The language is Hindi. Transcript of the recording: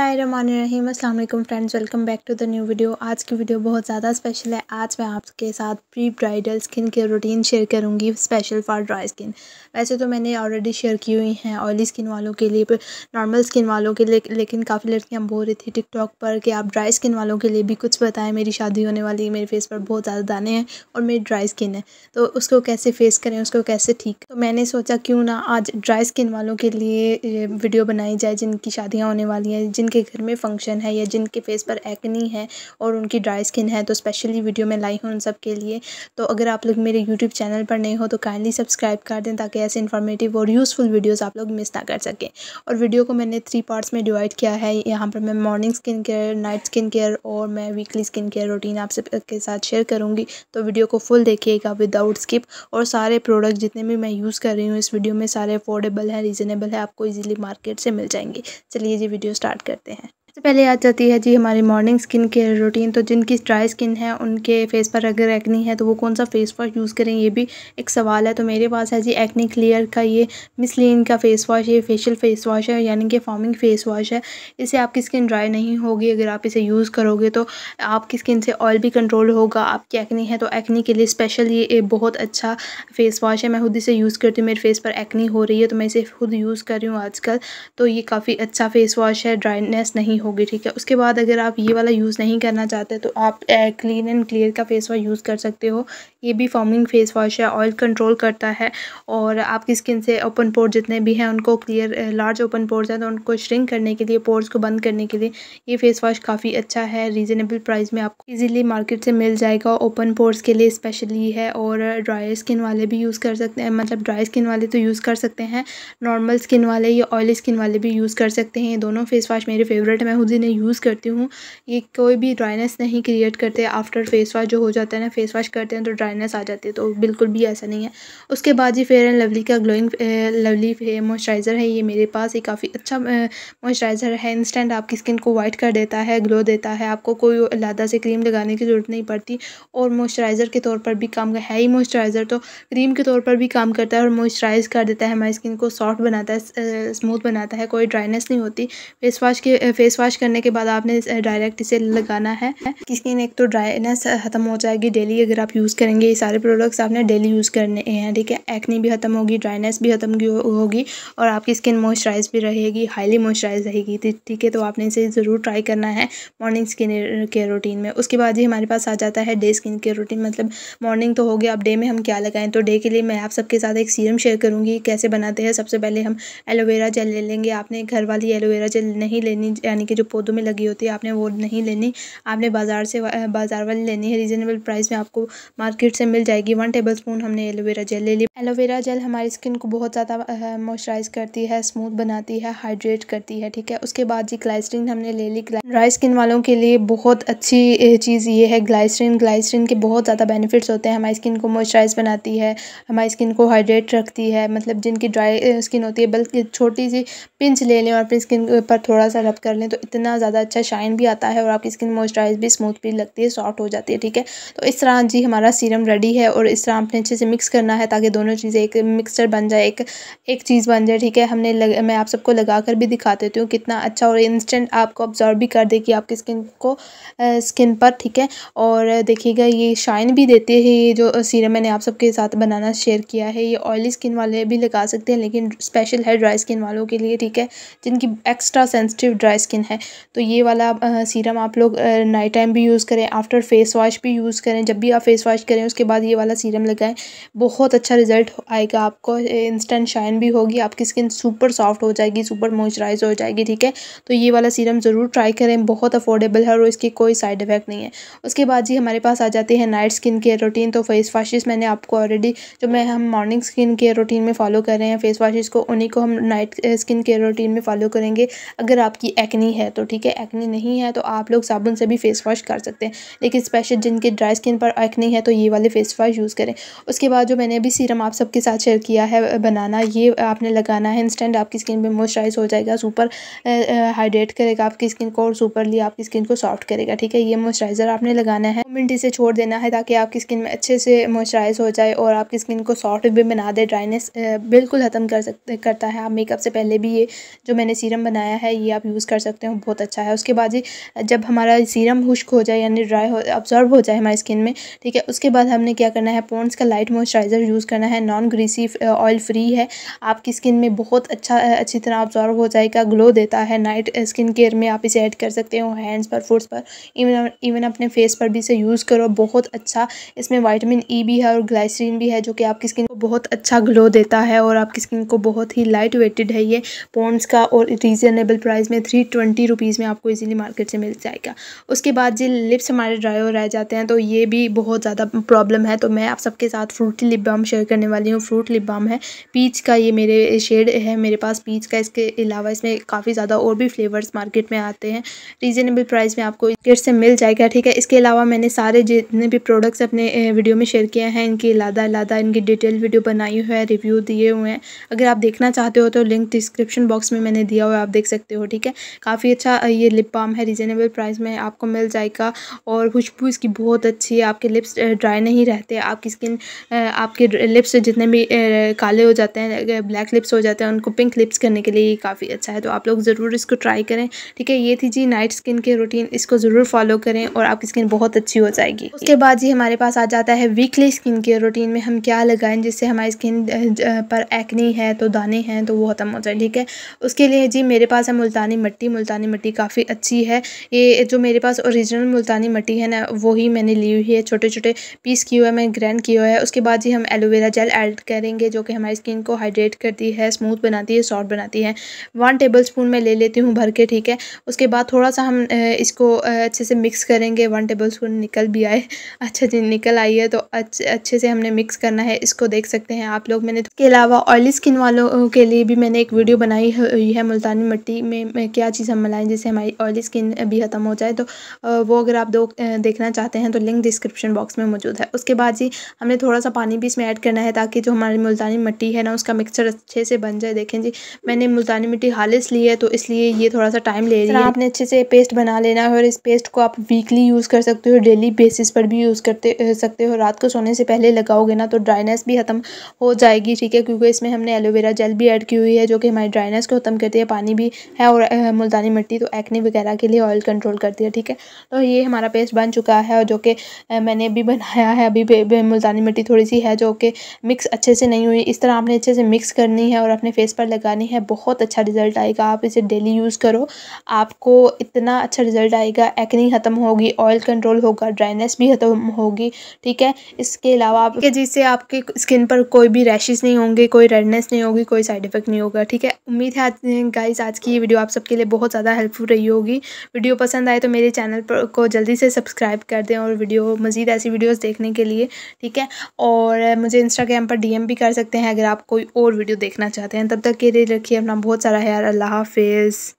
अस्सलाम friends welcome back to the new video आज की वीडियो बहुत ज़्यादा स्पेशल है आज मैं आपके साथ प्री ब्राइडल स्किन के रूटीन शेयर करूँगी स्पेशल फॉर ड्राई स्किन वैसे तो मैंने ऑलरेडी शेयर की हुई हैं ऑयली स्किन वालों के लिए नॉर्मल स्किन वालों के लिए लेकिन काफ़ी लड़कियाँ बोल रही थी टिकटॉक पर कि आप ड्राई स्किन वालों के लिए भी कुछ बताएं मेरी शादी होने वाली है मेरे फेस पर बहुत ज़्यादा दाने हैं और मेरी ड्राई स्किन है तो उसको कैसे फेस करें उसको कैसे ठीक तो मैंने सोचा क्यों ना आज ड्राई स्किन वालों के लिए वीडियो बनाई जाए जिनकी शादियाँ होने वाली हैं जिन जिनके घर में फंक्शन है या जिनके फेस पर एक्नी है और उनकी ड्राई स्किन है तो स्पेशली वीडियो मैं लाई हूँ उन सब के लिए तो अगर आप लोग मेरे यूट्यूब चैनल पर नहीं हो तो काइंडली सब्सक्राइब कर दें ताकि ऐसे इन्फॉर्मेटिव और यूज़फुल वीडियोज़ आप लोग मिस ना कर सकें और वीडियो को मैंने थ्री पार्ट्स में डिवाइड किया है यहाँ पर मैं morning skin care night skin care और मैं वीकली स्किन केयर रूटीन आप सबके साथ शेयर करूँगी तो वीडियो को फुल देखिएगा विदाउट स्किप और सारे प्रोडक्ट जितने भी मैं यूज़ कर रही हूँ इस वीडियो में सारे अफोर्डेबल हैं रीज़नेबल है आपको ईजिली मार्केट से मिल जाएंगे चलिए जी वीडियो स्टार्ट कर करते हैं सबसे पहले आ जाती है जी हमारी मॉर्निंग स्किन केयर रूटीन तो जिनकी ड्राई स्किन है उनके फेस पर अगर एक्नी है तो वो कौन सा फेस वॉश यूज़ करें ये भी एक सवाल है तो मेरे पास है जी एक्नी क्लियर का ये मिसलिन का फेस वॉश ये फेशियल फेस वॉश है यानी कि फॉर्मिंग फेस वॉश है इससे आपकी स्किन ड्राई नहीं होगी अगर आप इसे यूज़ करोगे तो आपकी स्किन से ऑयल भी कंट्रोल होगा आपकी एक्नी है तो एक्नी के लिए स्पेशल ये बहुत अच्छा फेस वॉश है मैं खुद इसे यूज़ करती हूँ मेरे फेस पर एक्नी हो रही है तो मैं इसे खुद यूज़ कर रही हूँ आजकल तो ये काफ़ी अच्छा फेस वॉश है ड्राइनेस नहीं हो होगी ठीक है उसके बाद अगर आप ये वाला यूज़ नहीं करना चाहते तो आप क्लीन एंड क्लियर का फेस वॉश यूज़ कर सकते हो ये भी फॉर्मिंग फेस वॉश है ऑयल कंट्रोल करता है और आपकी स्किन से ओपन पोर्स जितने भी हैं उनको क्लियर लार्ज ओपन पोर्स हैं तो उनको श्रिंक करने के लिए पोर्स को बंद करने के लिए ये फेस वॉश काफ़ी अच्छा है रीज़नेबल प्राइस में आपको ईजिली मार्केट से मिल जाएगा ओपन पोर्स के लिए स्पेशली है और ड्राई स्किन वाले भी यूज़ कर सकते हैं मतलब ड्राई स्किन वाले तो यूज़ कर सकते हैं नॉर्मल स्किन वाले या ऑयली स्किन वाले भी यूज़ कर सकते हैं ये दोनों फेस वॉश मेरे फेवरेट में खुद इन्हें यूज़ करती हूँ ये कोई भी ड्राइनेस नहीं क्रिएट करते आफ्टर फेस वाश जो हो जाता है ना फेस वाश करते हैं तो ड्राइनेस आ जाती है तो बिल्कुल भी ऐसा नहीं है उसके बाद ये फेयर एंड लवली का ग्लोइंग लवली मॉइस्चराइज़र है ये मेरे पास ये काफ़ी अच्छा मॉइस्चराइज़र है इंस्टेंट आपकी स्किन को वाइट कर देता है ग्लो देता है आपको कोई अलहदा से क्रीम लगाने की ज़रूरत नहीं पड़ती और मॉइस्चराइज़र के तौर पर भी काम है ही मॉइस्चराइज़र तो क्रीम के तौर पर भी काम करता है और मॉइस्चराइज़ कर देता है हमारी स्किन को सॉफ्ट बनाता है स्मूथ बनाता है कोई ड्राइनेस नहीं होती फेस वाश के फेस वाश वॉश करने के बाद आपने डायरेक्ट इसे लगाना है स्किन एक तो ड्राइनेस खत्म हो जाएगी डेली अगर आप यूज़ करेंगे ये सारे प्रोडक्ट्स आपने डेली यूज़ करने हैं ठीक है एक्नी भी खत्म होगी ड्राइनेस भी खत्म होगी और आपकी स्किन मॉइस्चराइज भी रहेगी हाईली मॉइस्चराइज रहेगी ठीक है तो आपने इसे ज़रूर ट्राई करना है मॉर्निंग स्किन केयर रूटीन में उसके बाद ही हमारे पास आ जाता है डे स्किन केयर रूटीन मतलब मॉर्निंग तो हो गया अब डे में हम क्या लगाएं तो डे के लिए मैं आप सबके साथ एक सीरम शेयर करूँगी कैसे बनाते हैं सबसे पहले हम एलोवेरा जेल ले लेंगे आपने घर वाली एलोवेरा जेल नहीं लेनी यानी के जो पौधों में लगी होती है आपने वो नहीं लेनी आपने बाज़ार से बाज़ार वाली लेनी है रीज़नेबल प्राइस में आपको मार्केट से मिल जाएगी वन टेबल स्पून हमने एलोवेरा जेल ले ली एलोवेरा जेल हमारी स्किन को बहुत ज़्यादा मॉइस्चराइज करती है स्मूथ बनाती है हाइड्रेट करती है ठीक है उसके बाद जी ग्लाइसरीन हमने ले ली ड्राई स्किन वालों के लिए बहुत अच्छी चीज़ ये है ग्लाइसरीन ग्लाइसरीन के बहुत ज़्यादा बेनिफिट्स होते हैं हमारी स्किन को मॉइस्चराइज बनाती है हमारी स्किन को हाइड्रेट रखती है मतलब जिनकी ड्राई स्किन होती है बल्कि छोटी सी पिंच ले लें और अपनी स्किन पर थोड़ा सा रब कर लें तो इतना ज़्यादा अच्छा शाइन भी आता है और आपकी स्किन मॉइस्चराइज भी स्मूथ भी लगती है सॉफ्ट हो जाती है ठीक है तो इस तरह जी हमारा सीरम रेडी है और इस तरह आपने अच्छे से मिक्स करना है ताकि दोनों चीज़ें एक मिक्सचर बन जाए एक एक चीज़ बन जाए ठीक है हमने लग, मैं आप सबको लगा कर भी दिखा देती हूँ कितना अच्छा और इंस्टेंट आपको ऑब्जॉर्व भी कर देगी आपकी स्किन को स्किन पर ठीक है और देखिएगा ये शाइन भी देती है ये जो सीरम मैंने आप सबके साथ बनाना शेयर किया है ये ऑयली स्किन वाले भी लगा सकते हैं लेकिन स्पेशल है ड्राई स्किन वालों के लिए ठीक है जिनकी एक्स्ट्रा सेंसिटिव ड्राई स्किन है तो ये वाला सीरम आप लोग नाइट टाइम भी यूज़ करें आफ्टर फेस वॉश भी यूज़ करें जब भी आप फेस वॉश करें उसके बाद ये वाला सीरम लगाएं बहुत अच्छा रिजल्ट आएगा आपको इंस्टेंट शाइन भी होगी आपकी स्किन सुपर सॉफ्ट हो जाएगी सुपर मॉइस्चराइज हो जाएगी ठीक है तो ये वाला सीरम ज़रूर ट्राई करें बहुत अफोर्डेबल है और इसकी कोई साइड इफ़ेक्ट नहीं है उसके बाद जी हमारे पास आ जाते हैं नाइट स्किन केयर रूटीन तो फेस वाशिज़ मैंने आपको ऑलरेडी जो मैं हम मॉर्निंग स्किन केयर रूटीन में फॉलो कर रहे हैं फेस वाशिज़ को उन्हीं को हम नाइट स्किन केयर रूटीन में फॉलो करेंगे अगर आपकी एक्नी है तो ठीक है एक्नी नहीं है तो आप लोग साबुन से भी फेस वॉश कर सकते हैं लेकिन स्पेशल जिनके ड्राई स्किन पर एक्नी है तो ये वाले फेस वॉश यूज़ करें उसके बाद जो मैंने अभी सीरम आप सबके साथ शेयर किया है बनाना ये आपने लगाना है इंस्टेंट आपकी स्किन पर मॉइस्चराइज हो जाएगा सुपर हाइड्रेट करेगा आपकी स्किन को और सुपरली आपकी स्किन को सॉफ्ट करेगा ठीक है ये मॉइस्चराइज़र आपने लगाना है मिनट इसे छोड़ देना है ताकि आपकी स्किन में अच्छे से मॉइस्चराइज हो जाए और आपकी स्किन को सॉफ्ट भी बना दे ड्राइनेस बिल्कुल ख़त्म कर सकते करता है आप मेकअप से पहले भी ये जो मैंने सीरम बनाया है ये आप यूज़ कर सकते हो हैं वो बहुत अच्छा है उसके बाद ही जब हमारा सीरम खुश्क हो जाए यानी ड्राई हो ऑब्जॉर्व हो जाए हमारी स्किन में ठीक है उसके बाद हमने क्या करना है पोन्स का लाइट मॉइस्चराइज़र यूज़ करना है नॉन ग्रीसी ऑयल फ्री है आपकी स्किन में बहुत अच्छा uh, अच्छी तरह ऑब्जॉर्व हो जाएगा ग्लो देता है नाइट स्किन केयर में आप इसे ऐड कर सकते हो हैंड्स पर फूड्स पर इवन इवन अपने फेस पर भी इसे यूज़ करो बहुत अच्छा इसमें वाइटमिन ई e भी है और ग्लाइसरीन भी है जो कि आपकी स्किन को बहुत अच्छा ग्लो देता है और आपकी स्किन को बहुत ही लाइट वेटेड है ये पोन्स का और रीज़नेबल प्राइस में थ्री ट्वेंटी रुपीज़ में आपको इजीली मार्केट से मिल जाएगा उसके बाद जी लिप्स हमारे ड्राई हो रह जाते हैं तो ये भी बहुत ज़्यादा प्रॉब्लम है तो मैं आप सबके साथ फ्रूटी लिप बाम शेयर करने वाली हूँ फ्रूट लिप बाम है पीच का ये मेरे शेड है मेरे पास पीच का इसके अलावा इसमें काफ़ी ज़्यादा और भी फ्लेवर्स मार्केट में आते हैं रीज़नेबल प्राइस में आपको गेट से मिल जाएगा ठीक है इसके अलावा मैंने सारे जितने भी प्रोडक्ट्स अपने वीडियो में शेयर किए हैं इनकी अलादा अलादा इनकी डिटेल वीडियो बनाई हुई है रिव्यू दिए हुए हैं अगर आप देखना चाहते हो तो लिंक डिस्क्रिप्शन बॉक्स में मैंने दिया हुआ है आप देख सकते हो ठीक है काफ़ी काफ़ी अच्छा ये लिप बाम है रिजनेबल प्राइस में आपको मिल जाएगा और खुशबू इसकी बहुत अच्छी है आपके लिप्स ड्राई नहीं रहते आपकी स्किन आपके लिप्स जितने भी काले हो जाते हैं ब्लैक लिप्स हो जाते हैं उनको पिंक लिप्स करने के लिए ये काफ़ी अच्छा है तो आप लोग ज़रूर इसको ट्राई करें ठीक है ये थी जी नाइट स्किन के रूटीन इसको ज़रूर फॉलो करें और आपकी स्किन बहुत अच्छी हो जाएगी उसके बाद जी हमारे पास आ जाता है वीकली स्किन केयर रूटीन में हम क्या लगाएं जिससे हमारी स्किन पर एक्नी है तो दाने हैं तो वो ख़त्म हो जाए ठीक है उसके लिए जी मेरे पास है मुल्तानी मट्टी मुल्तानी मुल्तानी मिट्टी काफ़ी अच्छी है ये जो मेरे पास ओरिजिनल मुल्तानी मिट्टी है ना वही मैंने ली हुई है छोटे छोटे पीस किए हुए मैंने ग्रैंड किया हुआ है उसके बाद ही हम एलोवेरा जेल ऐड करेंगे जो कि हमारी स्किन को हाइड्रेट करती है स्मूथ बनाती है सॉफ्ट बनाती है वन टेबल स्पून मैं ले लेती हूँ भर के ठीक है उसके बाद थोड़ा सा हम इसको अच्छे से मिक्स करेंगे वन टेबल स्पून निकल भी आए अच्छा जी निकल आई है तो अच्छे से हमने मिक्स करना है इसको देख सकते हैं आप लोग मैंने इसके अलावा ऑयली स्किन वालों के लिए भी मैंने एक वीडियो बनाई हुई है मुल्तानी मिट्टी में क्या चीज़ हम मिलाएं जिससे हमारी ऑयली स्किन भी ख़त्म हो जाए तो वो अगर आप दो देखना चाहते हैं तो लिंक डिस्क्रिप्शन बॉक्स में मौजूद है उसके बाद जी हमने थोड़ा सा पानी भी इसमें ऐड करना है ताकि जो हमारी मुल्तानी मिट्टी है ना उसका मिक्सचर अच्छे से बन जाए देखें जी मैंने मुल्तानी मिट्टी हालिस ली है तो इसलिए ये थोड़ा सा टाइम ले रही है आपने अच्छे से पेस्ट बना लेना है और इस पेस्ट को आप वीकली यूज़ कर सकते हो डेली बेसिस पर भी यूज़ करते सकते हो रात को सोने से पहले लगाओगे ना तो ड्राइनेस भी ख़त्म हो जाएगी ठीक है क्योंकि इसमें हमने एलोवेरा जेल भी ऐड की हुई है जो कि हमारी ड्राइनेस को ख़त्म करती है पानी भी है और मुल्तानी काली मिट्टी तो एक्ने वगैरह के लिए ऑयल कंट्रोल करती है ठीक है तो ये हमारा पेस्ट बन चुका है और जो कि मैंने अभी बनाया है अभी मुल्तानी मिट्टी थोड़ी सी है जो कि मिक्स अच्छे से नहीं हुई इस तरह आपने अच्छे से मिक्स करनी है और अपने फेस पर लगानी है बहुत अच्छा रिजल्ट आएगा आप इसे डेली यूज़ करो आपको इतना अच्छा रिजल्ट आएगा एक्नी ख़त्म होगी ऑयल कंट्रोल होगा ड्राइनेस भी ख़त्म होगी ठीक है इसके अलावा आप जिससे आपकी स्किन पर कोई भी रैशेज़ नहीं होंगे कोई रेडनेस नहीं होगी कोई साइड इफेक्ट नहीं होगा ठीक है उम्मीद है गाइज आज की ये वीडियो आप सबके लिए बहुत ज़्यादा हेल्पफुल रही होगी वीडियो पसंद आए तो मेरे चैनल पर को जल्दी से सब्सक्राइब कर दें और वीडियो मज़ीद ऐसी वीडियोज़ देखने के लिए ठीक है और मुझे इंस्टाग्राम पर डी भी कर सकते हैं अगर आप कोई और वीडियो देखना चाहते हैं तब तक के लिए रखिए अपना बहुत सारा ख्याल अल्लाह हाफिज़